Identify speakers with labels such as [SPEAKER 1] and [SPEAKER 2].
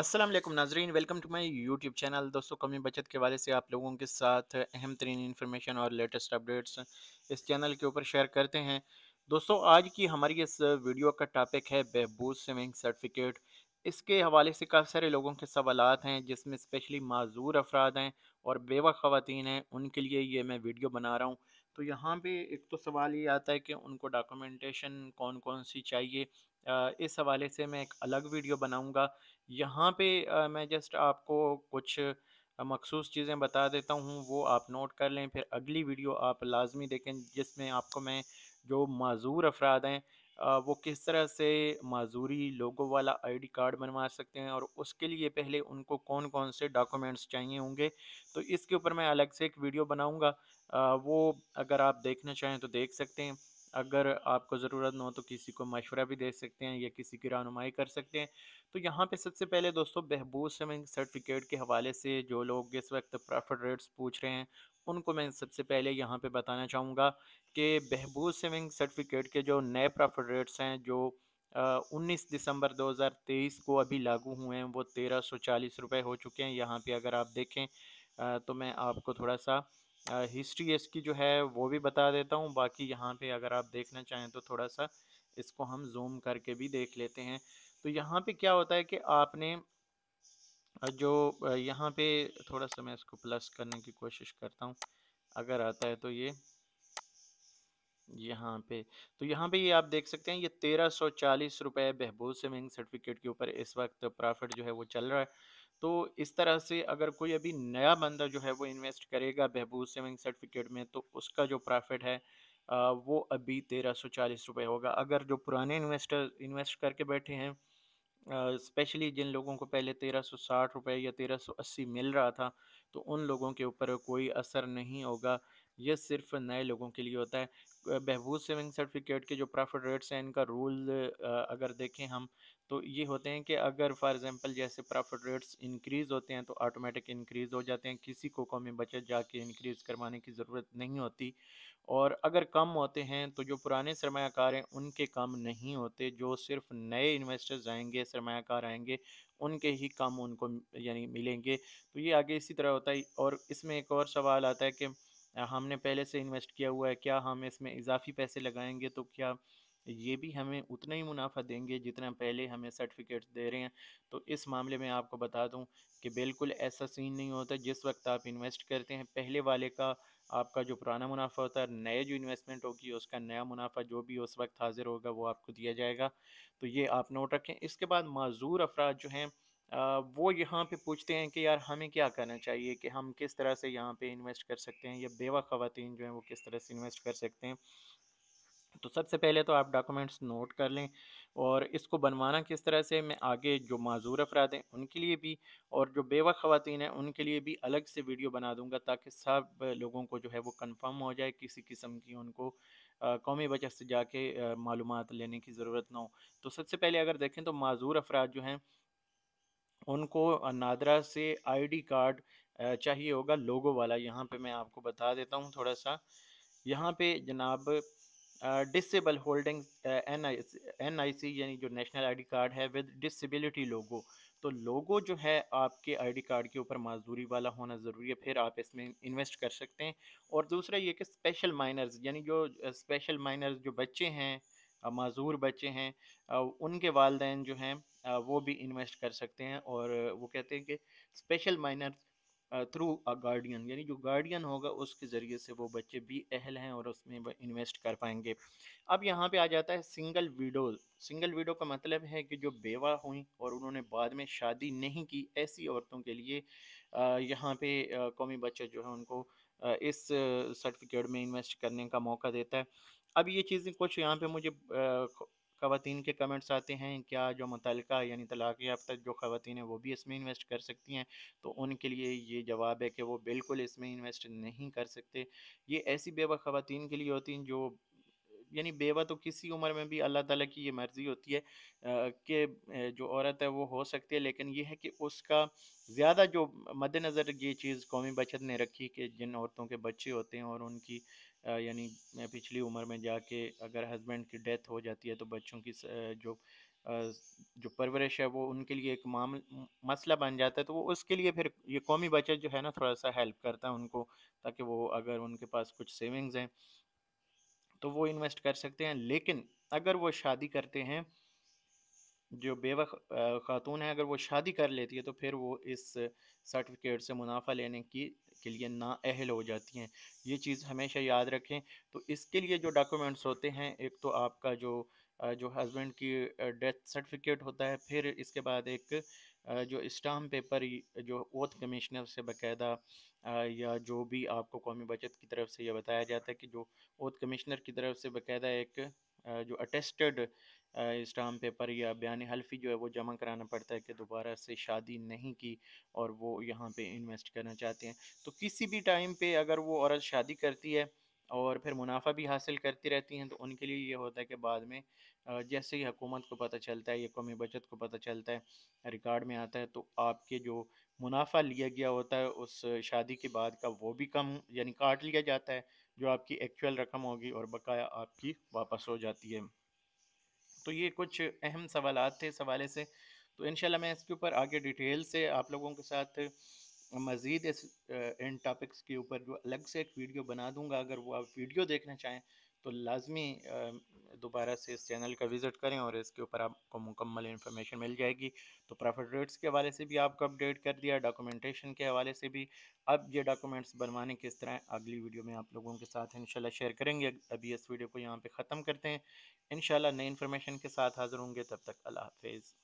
[SPEAKER 1] असलम नाजरीन welcome to my YouTube channel दोस्तों कमी बचत के वाले से आप लोगों के साथ अहम तरीन इन्फॉर्मेशन और लेटेस्ट अपडेट्स इस चैनल के ऊपर शेयर करते हैं दोस्तों आज की हमारी इस वीडियो का टॉपिक है बहबूज स्विमिंग सर्टिफिकेट इसके हवाले से काफ़ी सारे लोगों के सवाल हैं जिसमें स्पेशली माजूर अफराद हैं और बेवा खातन हैं उनके लिए ये मैं वीडियो बना रहा हूँ तो यहाँ पर एक तो सवाल ये आता है कि उनको डॉक्यूमेंटेशन कौन कौन सी चाहिए इस हवाले से मैं एक अलग वीडियो बनाऊँगा यहाँ पे मैं जस्ट आपको कुछ मखसूस चीज़ें बता देता हूँ वो आप नोट कर लें फिर अगली वीडियो आप लाजमी देखें जिसमें आपको मैं जो माजूर अफराद हैं वो किस तरह से माजूरी लोगों वाला आईडी कार्ड बनवा सकते हैं और उसके लिए पहले उनको कौन कौन से डॉक्यूमेंट्स चाहिए होंगे तो इसके ऊपर मैं अलग से एक वीडियो बनाऊँगा वो अगर आप देखना चाहें तो देख सकते हैं अगर आपको ज़रूरत ना हो तो किसी को मशवरा भी दे सकते हैं या किसी की रहनुमाई कर सकते हैं तो यहाँ पे सबसे पहले दोस्तों बहबूज स्विमिंग सर्टिफिकेट के हवाले से जो लोग इस वक्त प्रॉफिट रेट्स पूछ रहे हैं उनको मैं सबसे पहले यहाँ पे बताना चाहूँगा कि बहबूज स्विमिंग सर्टिफिकेट के जो नए प्रॉफिट रेट्स हैं जो उन्नीस दिसंबर तेईस को अभी लागू हुए हैं वो तेरह सौ चालीस रुपये हो चुके हैं यहाँ पर अगर आप देखें आ, तो मैं आपको थोड़ा सा हिस्ट्री इसकी जो है वो भी बता देता हूँ बाकी यहाँ पे अगर आप देखना चाहें तो थोड़ा सा इसको हम जूम करके भी देख लेते हैं तो यहाँ पे क्या होता है कि आपने जो यहाँ पे थोड़ा सा मैं इसको प्लस करने की कोशिश करता हूँ अगर आता है तो ये यहाँ पे तो यहाँ पे ये आप देख सकते हैं ये तेरह सौ चालीस रुपये बहबूज सिमिंग सर्टिफिकेट के ऊपर इस वक्त प्रॉफिट जो है वो चल रहा है तो इस तरह से अगर कोई अभी नया बंदा जो है वो इन्वेस्ट करेगा बहबूज सिमिंग सर्टिफिकेट में तो उसका जो प्रॉफिट है वो अभी तेरह सौ चालीस रुपये होगा अगर जो पुराने इन्वेस्टर इन्वेस्ट करके बैठे हैं स्पेशली जिन लोगों को पहले तेरह सौ साठ रुपये या तेरह सौ अस्सी मिल रहा था तो उन लोगों के ऊपर कोई असर नहीं होगा यह सिर्फ नए लोगों के लिए होता है बहबूज सेविंग सर्टिफिकेट के जो प्रॉफिट रेट्स हैं इनका रूल अगर देखें हम तो ये होते हैं कि अगर फॉर एग्जांपल जैसे प्रॉफिट रेट्स इंक्रीज़ होते हैं तो ऑटोमेटिक इंक्रीज़ हो जाते हैं किसी को कौमी बचत जाके इंक्रीज़ करवाने की ज़रूरत नहीं होती और अगर कम होते हैं तो जो पुराने सरमाकार हैं उनके कम नहीं होते जो सिर्फ नए इन्वेस्टर्स आएंगे सरमाकार आएंगे उनके ही कम उनको यानी मिलेंगे तो ये आगे इसी तरह होता है और इसमें एक और सवाल आता है कि हमने पहले से इन्वेस्ट किया हुआ है क्या हम इसमें इजाफी पैसे लगाएंगे तो क्या ये भी हमें उतना ही मुनाफा देंगे जितना पहले हमें सर्टिफिकेट्स दे रहे हैं तो इस मामले में आपको बता दूं कि बिल्कुल ऐसा सीन नहीं होता जिस वक्त आप इन्वेस्ट करते हैं पहले वाले का आपका जो पुराना मुनाफा होता है नए जो इन्वेस्टमेंट होगी उसका नया मुनाफा जो भी उस वक्त हाजिर होगा वो आपको दिया जाएगा तो ये आप नोट रखें इसके बाद माजूर अफराद जो हैं वो यहाँ पे पूछते हैं कि यार हमें क्या करना चाहिए कि हम किस तरह से यहाँ पे इन्वेस्ट कर सकते हैं या बेवा ख़वान जो हैं वो किस तरह से इन्वेस्ट कर सकते हैं तो सबसे पहले तो आप डॉक्यूमेंट्स नोट कर लें और इसको बनवाना किस तरह से मैं आगे जो माजूर अफराद हैं उनके लिए भी और जो बेवा ख़वान हैं उनके लिए भी अलग से वीडियो बना दूँगा ताकि सब लोगों को जो है वो कन्फर्म हो जाए किसी किस्म की उनको कौमी बचत से जाके मालूम लेने की ज़रूरत ना हो तो सबसे पहले अगर देखें तो माजूर अफराद जो हैं उनको नादरा से आईडी कार्ड चाहिए होगा लोगो वाला यहाँ पे मैं आपको बता देता हूँ थोड़ा सा यहाँ पे जनाब disable holding N I N I C यानी जो नेशनल आईडी कार्ड है विद डिसेबिलिटी लोगो तो लोगो जो है आपके आईडी कार्ड के ऊपर मजदूरी वाला होना ज़रूरी है फिर आप इसमें इन्वेस्ट कर सकते हैं और दूसरा ये कि स्पेशल माइनर्स यानी जो स्पेशल माइनर्स जो बच्चे हैं मज़ूर बच्चे हैं उनके वालदेन जो हैं वो भी इन्वेस्ट कर सकते हैं और वो कहते हैं कि special minor through a guardian यानी जो गार्डियन होगा उसके ज़रिए से वो बच्चे भी अहल हैं और उसमें वो इन्वेस्ट कर पाएंगे अब यहाँ पे आ जाता है सिंगल वीडो सिंगल वीडो का मतलब है कि जो बेवा हुई और उन्होंने बाद में शादी नहीं की ऐसी औरतों के लिए यहाँ पे कौमी बच्चे जो है उनको इस सर्टिफिकेट में इन्वेस्ट करने का मौका देता है अब ये चीज़ें कुछ यहाँ पे मुझे खातन के कमेंट्स आते हैं क्या जो मुतल यानी तलाक़ तक जो खातन हैं वो भी इसमें इन्वेस्ट कर सकती हैं तो उनके लिए ये जवाब है कि वो बिल्कुल इसमें इन्वेस्ट नहीं कर सकते ये ऐसी बेवा खातन के लिए होती हैं जो यानी बेवा तो किसी उम्र में भी अल्लाह ताला की ये मर्ज़ी होती है कि जो औरत है वो हो सकती है लेकिन ये है कि उसका ज़्यादा जो मद्दनज़र ये चीज़ कौमी बचत ने रखी कि जिन औरतों के बच्चे होते हैं और उनकी यानी पिछली उम्र में जाके अगर हस्बैंड की डेथ हो जाती है तो बच्चों की जो जो परवरिश है वो उनके लिए एक माम मसला बन जाता है तो वो उसके लिए फिर ये कौमी बचत जो है ना थोड़ा सा हेल्प करता है उनको ताकि वो अगर उनके पास कुछ सेविंग्स हैं तो वो इन्वेस्ट कर सकते हैं लेकिन अगर वो शादी करते हैं जो बेवक खातून है अगर वो शादी कर लेती है तो फिर वो इस सर्टिफिकेट से मुनाफा लेने की के लिए नाअहल हो जाती हैं ये चीज़ हमेशा याद रखें तो इसके लिए जो डॉक्यूमेंट्स होते हैं एक तो आपका जो जो हस्बैंड की डेथ सर्टिफिकेट होता है फिर इसके बाद एक जो इस्टाम पेपर जो ओथ कमिश्नर से बकायदा या जो भी आपको कौमी बचत की तरफ से यह बताया जाता है कि जो ओथ कमिश्नर की तरफ से बकायदा एक जो अटेस्टेड स्टाम पेपर या बयान हल्फी जो है वो जमा कराना पड़ता है कि दोबारा से शादी नहीं की और वो यहाँ पे इन्वेस्ट करना चाहते हैं तो किसी भी टाइम पे अगर वो औरत शादी करती है और फिर मुनाफा भी हासिल करती रहती हैं तो उनके लिए ये होता है कि बाद में जैसे ही हुकूमत को पता चलता है या कौमी बचत को पता चलता है रिकॉर्ड में आता है तो आपके जो मुनाफा लिया गया होता है उस शादी के बाद का वो भी कम यानी काट लिया जाता है जो आपकी एक्चुअल रकम होगी और बकाया आपकी वापस हो जाती है तो ये कुछ अहम सवाल थे इस हवाले से तो इन मैं इसके ऊपर आगे डिटेल से आप लोगों के साथ मज़ीद इस इन टॉपिक्स के ऊपर जो अलग से एक वीडियो बना दूंगा अगर वो आप वीडियो देखना चाहें तो लाजमी दोबारा से इस चैनल का विज़िट करें और इसके ऊपर आपको मुकम्मल इन्फॉर्मेशन मिल जाएगी तो प्रॉफिट रेट्स के हवाले से भी आपको अपडेट कर दिया डॉक्यूमेंटेशन के हवाले से भी अब ये डॉक्यूमेंट्स बनवाने किस तरह अगली वीडियो में आप लोगों के साथ इंशाल्लाह शेयर करेंगे अभी इस वीडियो को यहाँ पर ख़त्म करते हैं इन नई इन्फॉर्मेशन के साथ हाज़िर होंगे तब तक अल्लाह हाफिज़